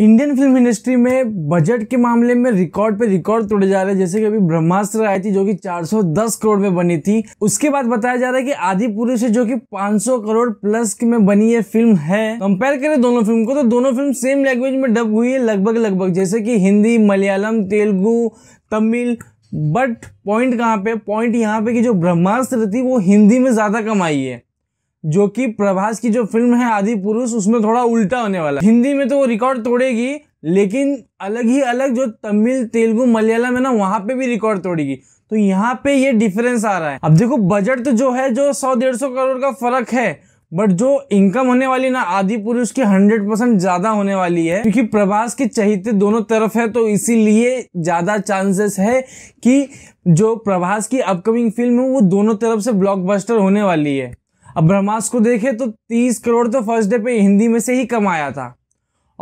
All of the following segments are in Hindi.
इंडियन फिल्म इंडस्ट्री में बजट के मामले में रिकॉर्ड पे रिकॉर्ड तोड़े जा रहे हैं जैसे कि अभी ब्रह्मास्त्र आई थी जो कि 410 करोड़ में बनी थी उसके बाद बताया जा रहा है कि आदिपुरुष पुरुष जो कि 500 करोड़ प्लस की में बनी ये फिल्म है कंपेयर करें दोनों फिल्म को तो दोनों फिल्म सेम लैंग्वेज में डब हुई है लगभग लगभग जैसे कि हिंदी मलयालम तेलुगु तमिल बट पॉइंट कहाँ पे पॉइंट यहाँ पे कि जो ब्रह्मास्त्र थी वो हिंदी में ज़्यादा कमाई है जो कि प्रभास की जो फिल्म है आदि पुरुष उसमें थोड़ा उल्टा होने वाला हिंदी में तो वो रिकॉर्ड तोड़ेगी लेकिन अलग ही अलग जो तमिल तेलुगु मलयालम है ना वहाँ पे भी रिकॉर्ड तोड़ेगी तो यहाँ पे ये डिफरेंस आ रहा है अब देखो बजट तो जो है जो सौ डेढ़ सौ करोड़ का फर्क है बट जो इनकम होने वाली ना आदि पुरुष की हंड्रेड परसेंट ज्यादा होने वाली है क्योंकि प्रभास के चहित दोनों तरफ है तो इसीलिए ज्यादा चांसेस है कि जो प्रभास की अपकमिंग फिल्म है वो दोनों तरफ से ब्लॉकबस्टर होने वाली है अब ब्रह्मास को देखें तो तीस करोड़ तो फर्स्ट डे पे हिंदी में से ही कम आया था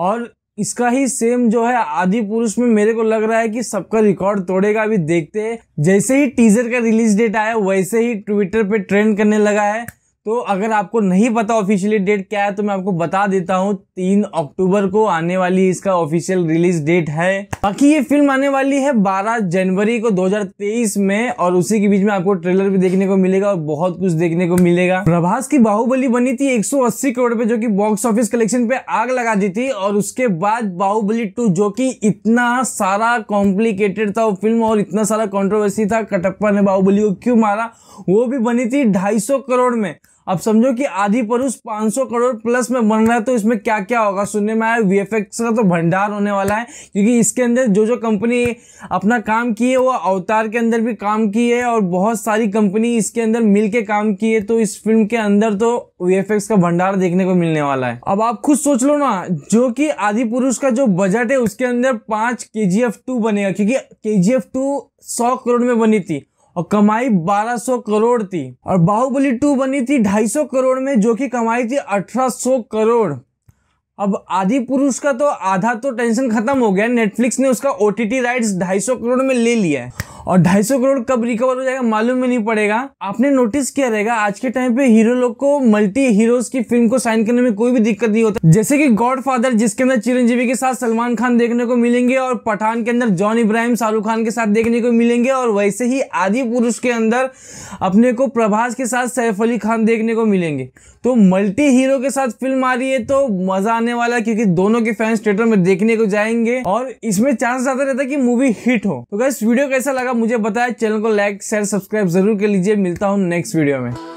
और इसका ही सेम जो है आदि पुरुष में मेरे को लग रहा है कि सबका रिकॉर्ड तोड़ेगा अभी देखते हैं जैसे ही टीजर का रिलीज डेट आया वैसे ही ट्विटर पे ट्रेंड करने लगा है तो अगर आपको नहीं पता ऑफिशियली डेट क्या है तो मैं आपको बता देता हूँ तीन अक्टूबर को आने वाली इसका ऑफिशियल रिलीज डेट है बाकी ये फिल्म आने वाली है 12 जनवरी को 2023 में और उसी के बीच में आपको ट्रेलर भी देखने को मिलेगा और बहुत कुछ देखने को मिलेगा प्रभास की बाहुबली बनी थी एक करोड़ पे जो की बॉक्स ऑफिस कलेक्शन पे आग लगा दी थी और उसके बाद बाहुबली टू जो की इतना सारा कॉम्प्लिकेटेड था वो फिल्म और इतना सारा कॉन्ट्रोवर्सी था कटप्पा ने बाहुबली को क्यों मारा वो भी बनी थी ढाई करोड़ में अब समझो कि आदि पुरुष 500 करोड़ प्लस में बन रहा है तो इसमें क्या क्या होगा सुनने में आया वी का तो भंडार होने वाला है क्योंकि इसके अंदर जो जो कंपनी अपना काम की है वो अवतार के अंदर भी काम की है और बहुत सारी कंपनी इसके अंदर मिल के काम की है तो इस फिल्म के अंदर तो वी का भंडार देखने को मिलने वाला है अब आप खुद सोच लो ना जो कि आदि पुरुष का जो बजट है उसके अंदर पांच के जी बनेगा क्योंकि के जी सौ करोड़ में बनी थी और कमाई 1200 करोड़ थी और बाहुबली टू बनी थी 250 करोड़ में जो कि कमाई थी 1800 करोड़ अब आदि पुरुष का तो आधा तो टेंशन खत्म हो गया नेटफ्लिक्स ने उसका ओ टी राइट्स 250 करोड़ में ले लिया है और 250 करोड़ कब रिकवर हो जाएगा मालूम भी नहीं पड़ेगा आपने नोटिस किया रहेगा आज के टाइम पे हीरो लोग को मल्टी हीरोज की फिल्म को साइन करने में कोई भी दिक्कत नहीं होता जैसे कि गॉडफादर जिसके अंदर चिरंजीवी के साथ सलमान खान देखने को मिलेंगे और पठान के अंदर जॉन इब्राहिम शाहरुख खान के साथ देखने को मिलेंगे और वैसे ही आदि पुरुष के अंदर अपने को प्रभास के साथ सैफ अली खान देखने को मिलेंगे तो मल्टी हीरो के साथ फिल्म आ रही है तो मजा आने वाला है क्योंकि दोनों के फैंस थिएटर में देखने को जाएंगे और इसमें चांस ज्यादा रहता है कि मूवी हिट हो तो गैस वीडियो कैसा लगा लगा मुझे बताया चैनल को लाइक शेयर सब्सक्राइब जरूर कर लीजिए मिलता हूँ नेक्स्ट वीडियो में